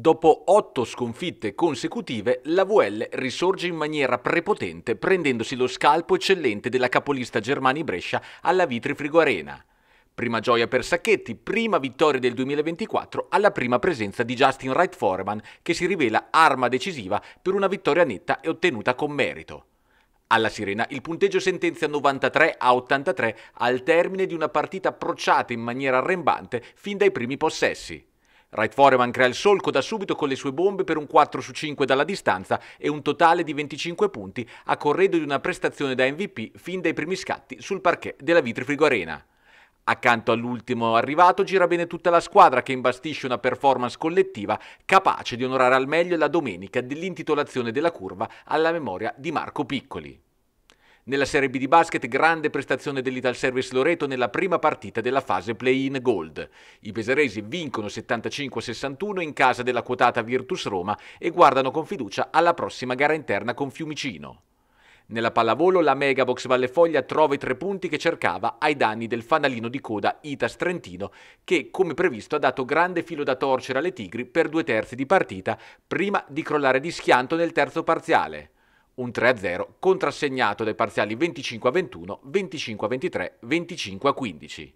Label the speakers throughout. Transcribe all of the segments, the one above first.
Speaker 1: Dopo otto sconfitte consecutive, la VL risorge in maniera prepotente prendendosi lo scalpo eccellente della capolista Germani Brescia alla Vitri Frigo Arena. Prima gioia per Sacchetti, prima vittoria del 2024 alla prima presenza di Justin Wright Foreman che si rivela arma decisiva per una vittoria netta e ottenuta con merito. Alla Sirena il punteggio sentenzia 93 a 83 al termine di una partita approcciata in maniera arrembante fin dai primi possessi. Right Foreman crea il solco da subito con le sue bombe per un 4 su 5 dalla distanza e un totale di 25 punti a corredo di una prestazione da MVP fin dai primi scatti sul parquet della Vitrifrigo Arena. Accanto all'ultimo arrivato gira bene tutta la squadra che imbastisce una performance collettiva capace di onorare al meglio la domenica dell'intitolazione della curva alla memoria di Marco Piccoli. Nella Serie B di basket grande prestazione dell'Ital Service Loreto nella prima partita della fase play-in Gold. I peseresi vincono 75-61 in casa della quotata Virtus Roma e guardano con fiducia alla prossima gara interna con Fiumicino. Nella pallavolo la Megabox Vallefoglia trova i tre punti che cercava ai danni del fanalino di coda Itas Trentino che, come previsto, ha dato grande filo da torcere alle Tigri per due terzi di partita prima di crollare di schianto nel terzo parziale un 3-0 contrassegnato dai parziali 25-21, 25-23, 25-15.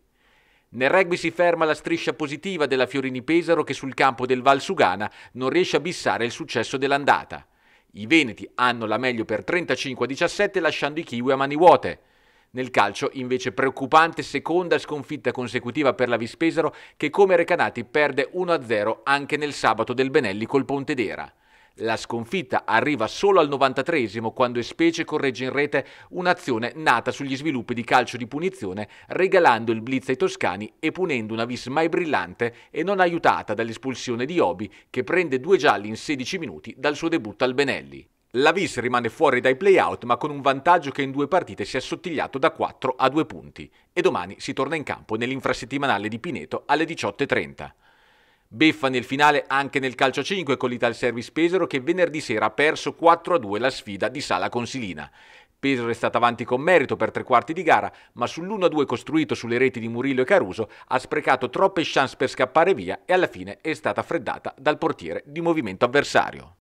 Speaker 1: Nel rugby si ferma la striscia positiva della Fiorini Pesaro che sul campo del Val Sugana non riesce a bissare il successo dell'andata. I Veneti hanno la meglio per 35-17 lasciando i Kiwi a mani vuote. Nel calcio invece preoccupante seconda sconfitta consecutiva per la Vispesaro che come Recanati perde 1-0 anche nel sabato del Benelli col Pontedera. La sconfitta arriva solo al 93 quando Specie corregge in rete un'azione nata sugli sviluppi di calcio di punizione, regalando il blitz ai toscani e punendo una vis mai brillante e non aiutata dall'espulsione di Obi che prende due gialli in 16 minuti dal suo debutto al Benelli. La Vis rimane fuori dai playout ma con un vantaggio che in due partite si è assottigliato da 4 a 2 punti e domani si torna in campo nell'infrasettimanale di Pineto alle 18.30. Beffa nel finale anche nel calcio 5 con l'Ital Service Pesaro che venerdì sera ha perso 4-2 la sfida di Sala Consilina. Pesaro è stata avanti con merito per tre quarti di gara, ma sull'1-2 costruito sulle reti di Murillo e Caruso ha sprecato troppe chance per scappare via e alla fine è stata freddata dal portiere di movimento avversario.